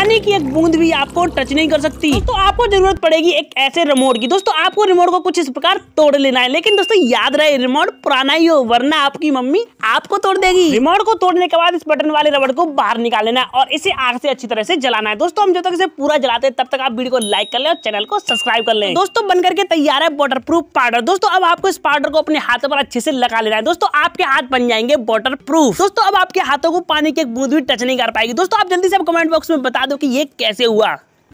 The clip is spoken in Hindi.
पानी की एक बूंद भी आपको टच नहीं कर सकती तो आपको जरूरत पड़ेगी एक ऐसे रिमोट की दोस्तों आपको रिमोट को कुछ इस प्रकार तोड़ लेना है लेकिन दोस्तों याद रहे रिमोट पुराना ही हो वरना आपकी मम्मी आपको तोड़ देगी रिमोट को तोड़ने के बाद इस बटन वाले रबड़ को बाहर निकाल लेना है और इसे आग से अच्छी तरह से जलाना है दोस्तों हम जब तक इसे पूरा जलाते हैं तब तक आप वीडियो को लाइक कर ले और चैनल को सब्सक्राइब कर ले दोस्तों बन करके तैयार है वॉटर प्रूफ पाउडर दोस्तों अब आपको इस पाउडर को अपने हाथों पर अच्छे से लगा लेना है दोस्तों आपके हाथ बन जाएंगे वॉटर प्रूफ दोस्तों अब आपके हाथों को पानी की एक बूंद भी टच नहीं कर पाएगी दोस्तों आप जल्दी से कमेंट बॉक्स में बता दो कि ये कैसे हुआ